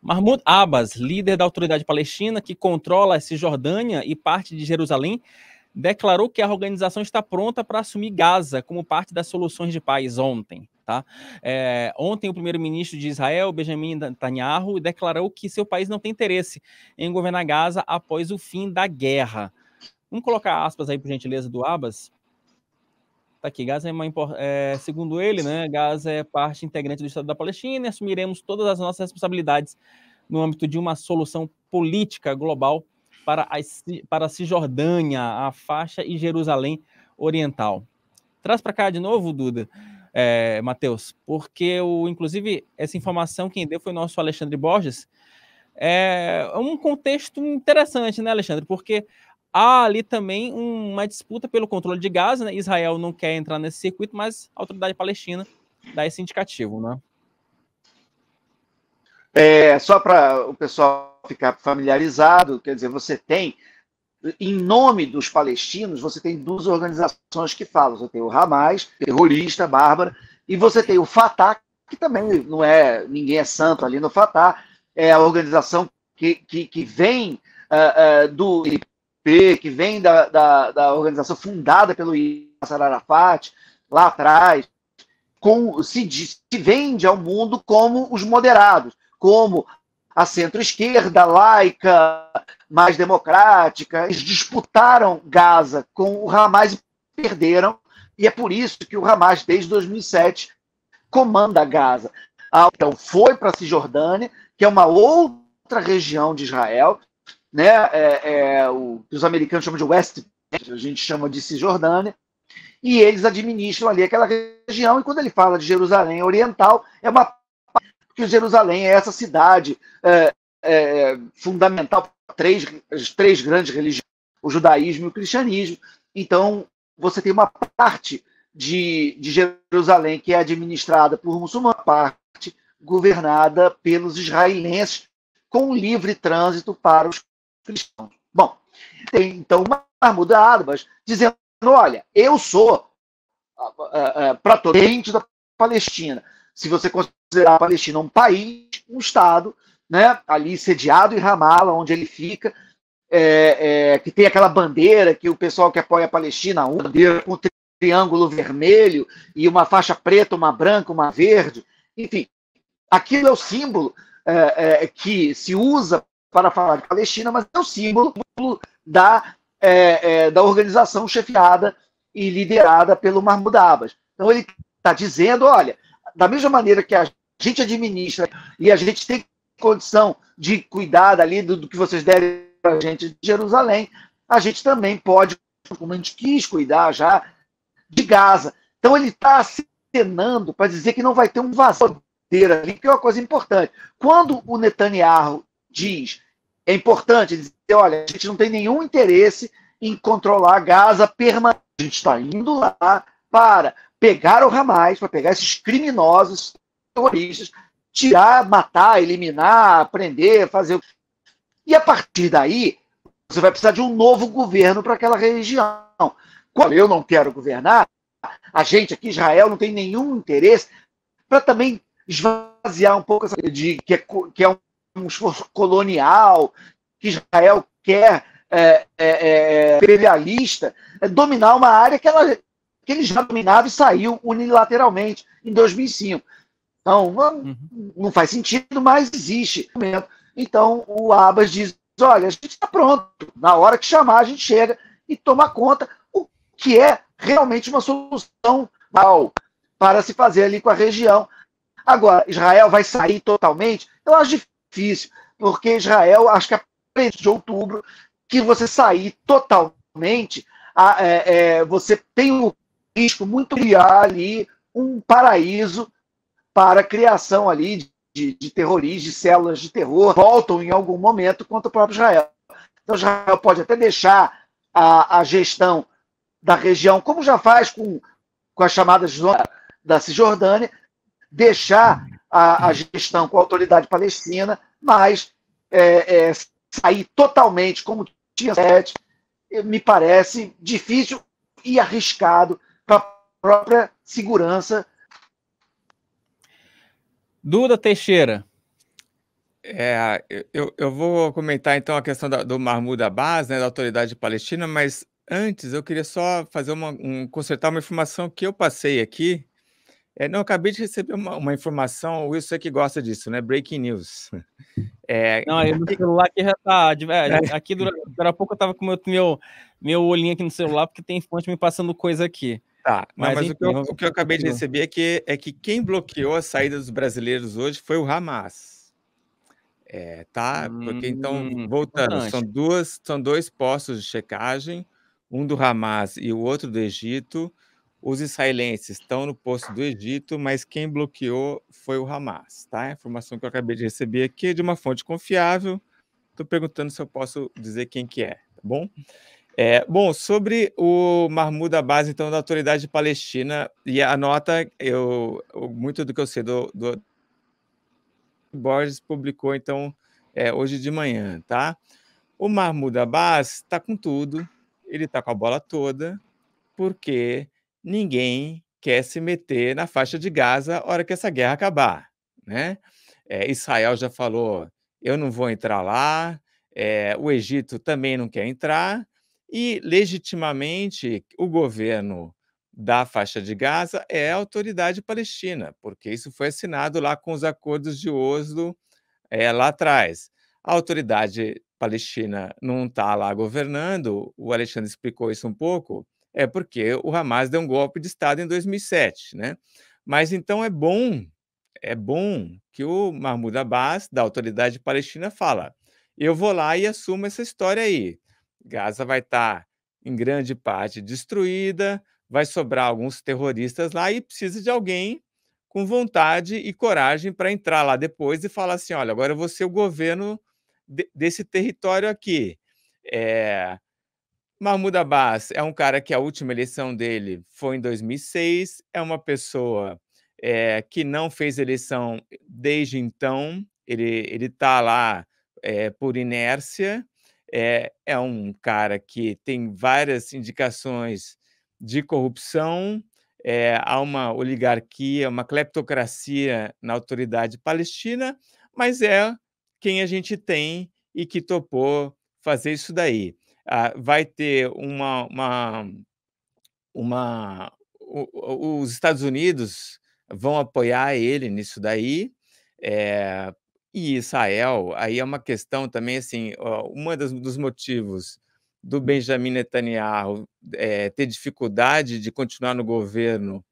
Mahmoud Abbas, líder da autoridade palestina que controla a Cisjordânia e parte de Jerusalém, declarou que a organização está pronta para assumir Gaza como parte das soluções de paz ontem. Tá? É, ontem, o primeiro-ministro de Israel, Benjamin Netanyahu, declarou que seu país não tem interesse em governar Gaza após o fim da guerra. Vamos colocar aspas aí, por gentileza, do Abbas. Tá aqui, Gaza é uma é, segundo ele, né? Gaza é parte integrante do Estado da Palestina e assumiremos todas as nossas responsabilidades no âmbito de uma solução política global para a, para a Cisjordânia, a faixa e Jerusalém Oriental. Traz para cá de novo, Duda, é, Matheus, porque o, inclusive essa informação quem deu foi o nosso Alexandre Borges. É, é um contexto interessante, né, Alexandre? Porque Há ali também uma disputa pelo controle de Gaza, né? Israel não quer entrar nesse circuito, mas a autoridade palestina dá esse indicativo, né? É, só para o pessoal ficar familiarizado, quer dizer, você tem, em nome dos palestinos, você tem duas organizações que falam. Você tem o Hamas, terrorista, bárbara, e você tem o Fatah, que também não é, ninguém é santo ali no Fatah, é a organização que, que, que vem uh, uh, do que vem da, da, da organização fundada pelo Yasser Arafat, lá atrás, com, se, se vende ao mundo como os moderados, como a centro-esquerda laica, mais democrática. Eles disputaram Gaza com o Hamas e perderam, e é por isso que o Hamas, desde 2007, comanda Gaza. Ah, então, foi para a Cisjordânia, que é uma outra região de Israel, né, é, é, o que os americanos chamam de West Bank, a gente chama de Cisjordânia, e eles administram ali aquela região. E quando ele fala de Jerusalém Oriental, é uma porque Jerusalém é essa cidade é, é, fundamental para três, as três grandes religiões, o judaísmo e o cristianismo. Então, você tem uma parte de, de Jerusalém que é administrada por muçulmanos, parte governada pelos israelenses, com livre trânsito para os cristãos. Bom, tem então armadura Arbas dizendo: olha, eu sou uh, da Palestina. Se você considerar a Palestina um país, um Estado, né, ali sediado em Ramala, onde ele fica, é, é, que tem aquela bandeira que o pessoal que apoia a Palestina, uma bandeira com triângulo vermelho e uma faixa preta, uma branca, uma verde, enfim, aquilo é o símbolo é, é que se usa para falar de Palestina, mas é o símbolo da, é, é, da organização chefiada e liderada pelo Mahmoud Abbas. Então ele está dizendo, olha, da mesma maneira que a gente administra e a gente tem condição de cuidar ali do, do que vocês derem para a gente de Jerusalém, a gente também pode, como a gente quis cuidar já, de Gaza. Então ele está acenando para dizer que não vai ter um vazio ali, que é uma coisa importante. Quando o Netanyahu diz, é importante dizer, olha, a gente não tem nenhum interesse em controlar Gaza permanente. A gente está indo lá para pegar o Hamas, para pegar esses criminosos, terroristas, tirar, matar, eliminar, prender, fazer. E a partir daí, você vai precisar de um novo governo para aquela região. Quando eu não quero governar, a gente aqui, Israel, não tem nenhum interesse para também esvaziar um pouco essa, de que é, que é um um esforço colonial, que Israel quer é, é, é, imperialista, é, dominar uma área que, ela, que ele já dominava e saiu unilateralmente em 2005. Então, não, uhum. não faz sentido, mas existe. Então, o Abbas diz: olha, a gente está pronto, na hora que chamar, a gente chega e toma conta, o que é realmente uma solução mal para se fazer ali com a região. Agora, Israel vai sair totalmente? Eu acho difícil difícil, porque Israel, acho que a partir de outubro, que você sair totalmente, a, é, é, você tem o risco muito de criar ali um paraíso para a criação ali de, de terroristas, de células de terror, voltam em algum momento contra o próprio Israel. Então, Israel pode até deixar a, a gestão da região, como já faz com, com as chamadas zonas da Cisjordânia, deixar a, a gestão com a autoridade palestina, mas é, é, sair totalmente como tinha sete, me parece difícil e arriscado para a própria segurança. Duda Teixeira. É, eu, eu vou comentar então a questão da, do Mahmoud Abbas, né, da autoridade palestina, mas antes eu queria só fazer uma, um, consertar uma informação que eu passei aqui é, não, acabei de receber uma, uma informação, o Wilson é que gosta disso, né? Breaking news. É... Não, eu, meu celular aqui já tá. É, é. aqui Daqui a pouco eu tava com meu, meu, meu olhinho aqui no celular, porque tem fonte me passando coisa aqui. Tá, mas, não, mas enfim, o, que eu, o, que eu, acabei de receber é que, é que quem bloqueou a saída dos brasileiros hoje foi o Hamas. É, tá? Porque então, hum, voltando, são, duas, são dois postos de checagem, um do Hamas e o outro do Egito os israelenses estão no posto do Egito, mas quem bloqueou foi o Hamas, tá? A informação que eu acabei de receber aqui é de uma fonte confiável. Estou perguntando se eu posso dizer quem que é, tá bom? É, bom, sobre o Mahmoud Abbas, então, da Autoridade Palestina, e a nota, eu, muito do que eu sei do, do Borges publicou, então, é, hoje de manhã, tá? O Mahmoud Abbas está com tudo, ele está com a bola toda, porque ninguém quer se meter na faixa de Gaza na hora que essa guerra acabar. Né? É, Israel já falou: eu não vou entrar lá, é, o Egito também não quer entrar, e legitimamente o governo da faixa de Gaza é a autoridade palestina, porque isso foi assinado lá com os acordos de Oslo é, lá atrás. A autoridade palestina não está lá governando, o Alexandre explicou isso um pouco, é porque o Hamas deu um golpe de Estado em 2007, né? Mas então é bom, é bom que o Mahmoud Abbas, da autoridade palestina, fala: eu vou lá e assumo essa história aí. Gaza vai estar tá, em grande parte destruída, vai sobrar alguns terroristas lá e precisa de alguém com vontade e coragem para entrar lá depois e falar assim: olha, agora eu vou ser o governo de, desse território aqui. É, Mahmoud Abbas é um cara que a última eleição dele foi em 2006, é uma pessoa é, que não fez eleição desde então, ele está lá é, por inércia, é, é um cara que tem várias indicações de corrupção, é, há uma oligarquia, uma cleptocracia na autoridade palestina, mas é quem a gente tem e que topou fazer isso daí. Ah, vai ter uma, uma, uma o, os Estados Unidos vão apoiar ele nisso daí. É, e Israel, aí é uma questão também assim, uma das, dos motivos do Benjamin Netanyahu é, ter dificuldade de continuar no governo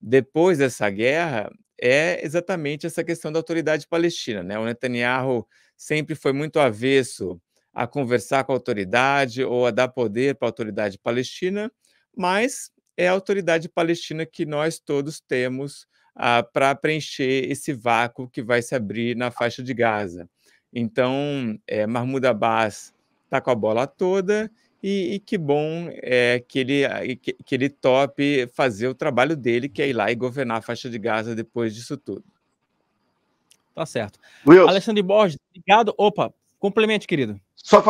depois dessa guerra é exatamente essa questão da autoridade palestina, né? O Netanyahu sempre foi muito avesso a conversar com a autoridade ou a dar poder para a autoridade palestina, mas é a autoridade palestina que nós todos temos ah, para preencher esse vácuo que vai se abrir na faixa de Gaza. Então, é, Mahmoud Abbas está com a bola toda e, e que bom é, que, ele, ah, que, que ele tope fazer o trabalho dele, que é ir lá e governar a faixa de Gaza depois disso tudo. Tá certo. Will. Alexandre Borges, ligado. Opa, Complemente, querido. Só,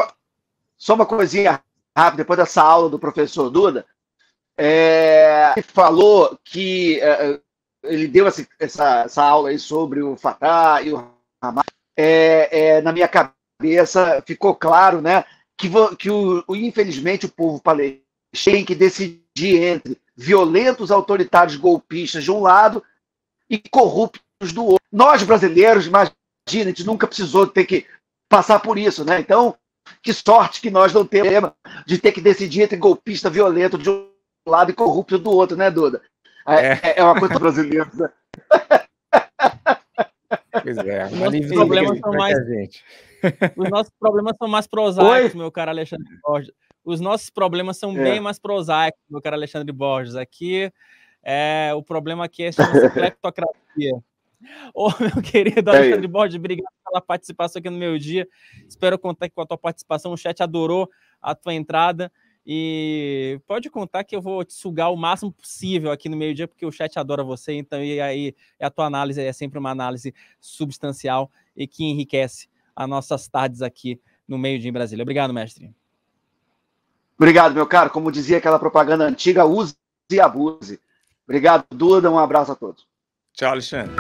só uma coisinha rápida, depois dessa aula do professor Duda. É, ele falou que é, é ele deu essa, essa, essa, aula aí sobre o Fatah e o Hamas. É, é na minha cabeça ficou claro, né? Que, que o, o, infelizmente o povo palestino tem que decidir entre violentos autoritários golpistas de um lado e corruptos do outro. Nós brasileiros, imagina, a gente nunca precisou ter que passar por isso, né? Então, que sorte que nós não temos de ter que decidir entre golpista violento de um lado e corrupto do outro, né, Duda? É, é. é, é uma coisa brasileira. Né? Pois é, os nossos problemas são mais. Os nossos problemas são mais prosaicos, Oi? meu cara Alexandre Borges. Os nossos problemas são é. bem mais prosaicos, meu cara Alexandre Borges. Aqui, é, o problema aqui é a cleptocracia. Ô, meu querido é Alexandre Borges, obrigado pela participação aqui no meu dia. Espero contar com a tua participação. O chat adorou a tua entrada. E pode contar que eu vou te sugar o máximo possível aqui no meio-dia, porque o chat adora você, então e aí a tua análise é sempre uma análise substancial e que enriquece as nossas tardes aqui no meio-dia em Brasília. Obrigado, mestre. Obrigado, meu caro. Como dizia aquela propaganda antiga, use e abuse. Obrigado, Duda. Um abraço a todos. Tchau, Alexandre.